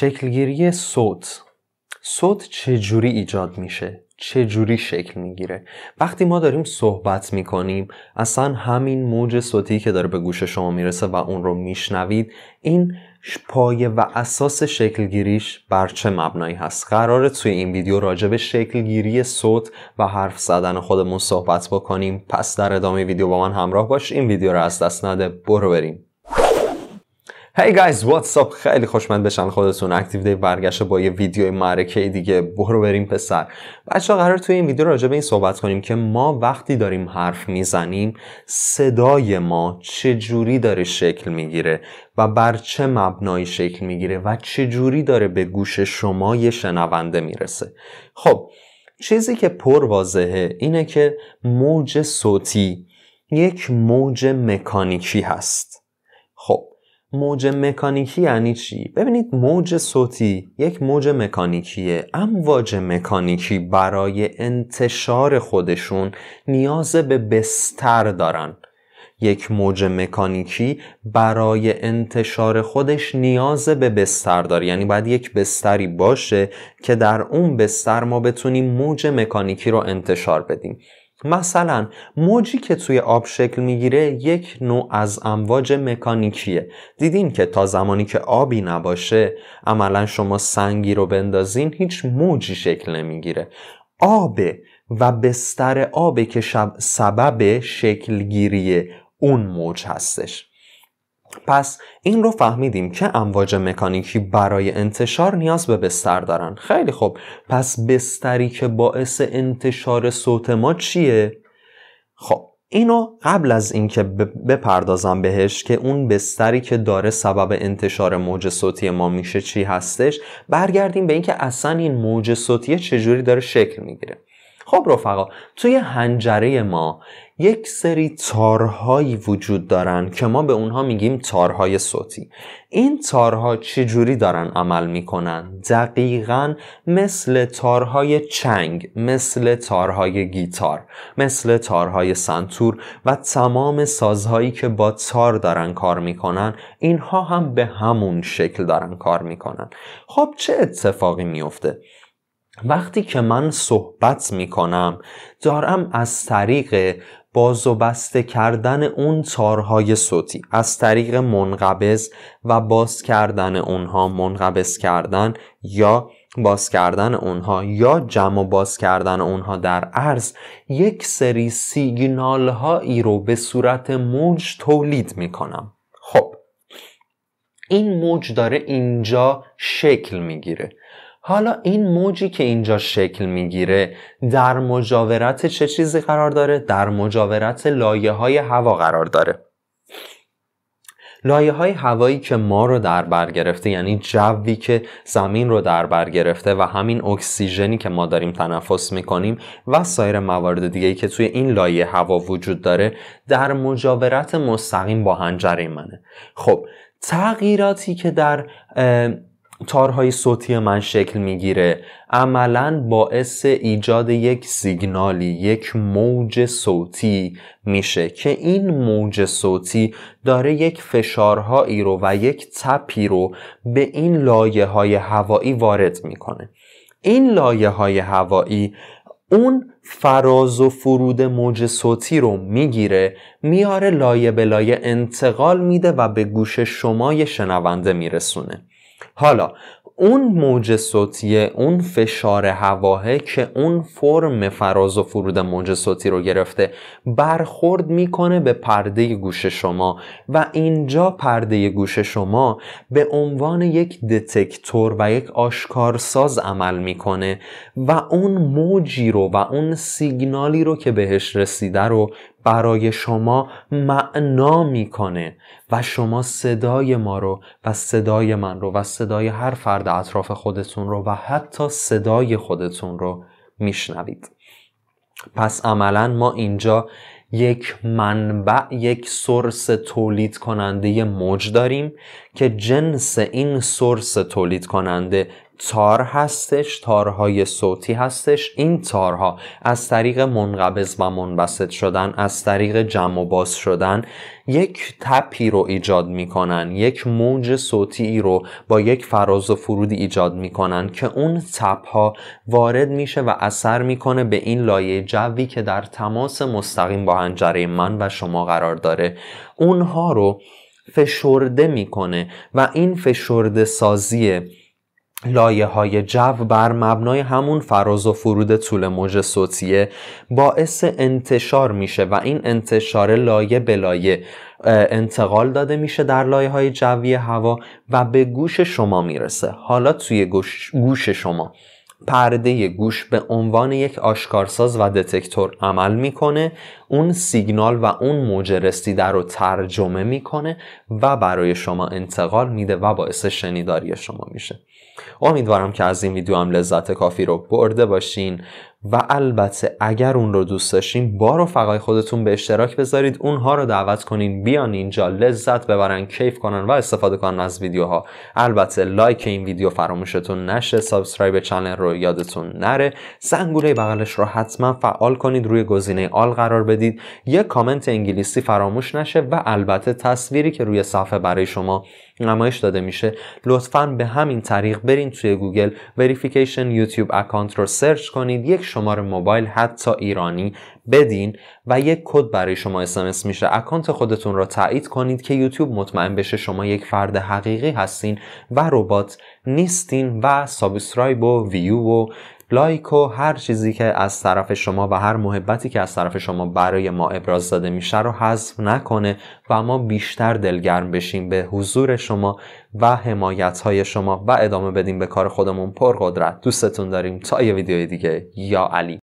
شکلگیری صوت صوت چجوری ایجاد میشه چجوری شکل میگیره وقتی ما داریم صحبت میکنیم اصلا همین موج صوتی که داره به گوش شما میرسه و اون رو میشنوید این پایه و اساس شکلگیریش بر چه مبنایی هست قراره توی این ویدیو راجع به شکلگیری صوت و حرف زدن خودمون صحبت بکنیم پس در ادامه ویدیو با من همراه باش این ویدیو رو از دست نده برو بریم هی گایز واتساپ خیلی خوشمند بشن خودتون اکتیو دی برگشت با یه ویدیو معرکه دیگه برو بریم پسر بچه قرار توی این ویدیو راجع به این صحبت کنیم که ما وقتی داریم حرف میزنیم صدای ما چجوری داره شکل میگیره و بر چه مبنایی شکل میگیره و چجوری داره به گوش شما یه شنونده میرسه خب چیزی که پر واضحه اینه که موج صوتی یک موج مکانیکی هست موج مکانیکی یعنی چی؟ ببینید موج صوتی یک موج مکانیکیه امواج مکانیکی برای انتشار خودشون نیاز به بستر دارن یک موج مکانیکی برای انتشار خودش نیاز به بستر داره یعنی باید یک بستری باشه که در اون بستر ما بتونیم موج مکانیکی رو انتشار بدیم مثلا موجی که توی آب شکل میگیره یک نوع از امواج مکانیکیه دیدین که تا زمانی که آبی نباشه عملا شما سنگی رو بندازین هیچ موجی شکل نمیگیره آب و بستر آبه که سبب شکلگیری اون موج هستش پس این رو فهمیدیم که امواج مکانیکی برای انتشار نیاز به بستر دارن خیلی خوب پس بستری که باعث انتشار صوت ما چیه؟ خب اینو قبل از اینکه بپردازم بهش که اون بستری که داره سبب انتشار موج صوتی ما میشه چی هستش برگردیم به اینکه اصلا این موج صوتی چجوری داره شکل میگیره خب رفقا توی هنجره ما یک سری تارهایی وجود دارن که ما به اونها میگیم تارهای صوتی این تارها چجوری دارن عمل میکنن؟ دقیقا مثل تارهای چنگ مثل تارهای گیتار مثل تارهای سنتور و تمام سازهایی که با تار دارن کار میکنن اینها هم به همون شکل دارن کار میکنن خب چه اتفاقی میفته؟ وقتی که من صحبت میکنم دارم از طریق باز و بسته کردن اون تارهای صوتی از طریق منقبض و باز کردن اونها منقبض کردن یا باز کردن اونها یا جمع و باز کردن اونها در عرض یک سری سیگنال هایی رو به صورت موج تولید می کنم خب این موج داره اینجا شکل میگیره حالا این موجی که اینجا شکل میگیره در مجاورت چه چیزی قرار داره؟ در مجاورت لایه های هوا قرار داره لایه های هوایی که ما رو در بر گرفته یعنی جوی که زمین رو در بر گرفته و همین اکسیژنی که ما داریم تنفس میکنیم و سایر موارد دیگه ای که توی این لایه هوا وجود داره در مجاورت مستقیم با هنجر منه خب تغییراتی که در تارهای صوتی من شکل میگیره عملا باعث ایجاد یک سیگنالی یک موج صوتی میشه که این موج صوتی داره یک فشارهایی رو و یک تپی رو به این لایه های هوایی وارد میکنه این لایه های هوایی اون فراز و فرود موج صوتی رو میگیره میاره لایه به لایه انتقال میده و به گوش شمای شنونده میرسونه حالا اون موج صوتی اون فشار هواه که اون فرم فراز و فرود موج صوتی رو گرفته برخورد میکنه به پرده گوش شما و اینجا پرده گوش شما به عنوان یک دتکتور و یک آشکارساز عمل میکنه و اون موجی رو و اون سیگنالی رو که بهش رسیده رو برای شما معنا میکنه و شما صدای ما رو و صدای من رو و صدای هر فرد اطراف خودتون رو و حتی صدای خودتون رو میشنوید پس عملا ما اینجا یک منبع یک سرس تولید کننده موج داریم که جنس این سرس تولید کننده تار هستش تارهای صوتی هستش این تارها از طریق منقبض و منبسط شدن از طریق جمع و باز شدن یک تپی رو ایجاد میکنن یک موج صوتی رو با یک فراز و فرود ایجاد میکنن که اون تپ ها وارد میشه و اثر میکنه به این لایه جوی که در تماس مستقیم با هنجره من و شما قرار داره اونها رو فشرده میکنه و این فشرده سازیه لایه های جو بر مبنای همون فراز و فرود طول موج صوتیه باعث انتشار میشه و این انتشار لایه به لایه انتقال داده میشه در لایه های جوی هوا و به گوش شما میرسه حالا توی گوش شما پرده گوش به عنوان یک آشکارساز و دتکتور عمل میکنه اون سیگنال و اون موج رسیده رو ترجمه میکنه و برای شما انتقال میده و باعث شنیداری شما میشه امیدوارم که از این ویدیو هم لذت کافی رو برده باشین و البته اگر اون رو دوست داشتین با رفقای خودتون به اشتراک بذارید اونها رو دعوت کنین بیان اینجا لذت ببرن کیف کنن و استفاده کنن از ویدیوها البته لایک این ویدیو فراموشتون نشه سابسکرایب چنل رو یادتون نره زنگوله بغلش رو حتما فعال کنید روی گزینه آل قرار بدید یک کامنت انگلیسی فراموش نشه و البته تصویری که روی صفحه برای شما نمایش داده میشه لطفا به همین طریق برین توی گوگل وریفیکیشن یوتیوب اکانت رو سرچ کنید یک شماره موبایل حتی ایرانی بدین و یک کد برای شما اسمس میشه اکانت خودتون را تایید کنید که یوتیوب مطمئن بشه شما یک فرد حقیقی هستین و ربات نیستین و سابسکرایب و ویو و لایک و هر چیزی که از طرف شما و هر محبتی که از طرف شما برای ما ابراز داده میشه رو حذف نکنه و ما بیشتر دلگرم بشیم به حضور شما و حمایت های شما و ادامه بدیم به کار خودمون پرقدرت دوستتون داریم تا یه ویدیوی دیگه یا علی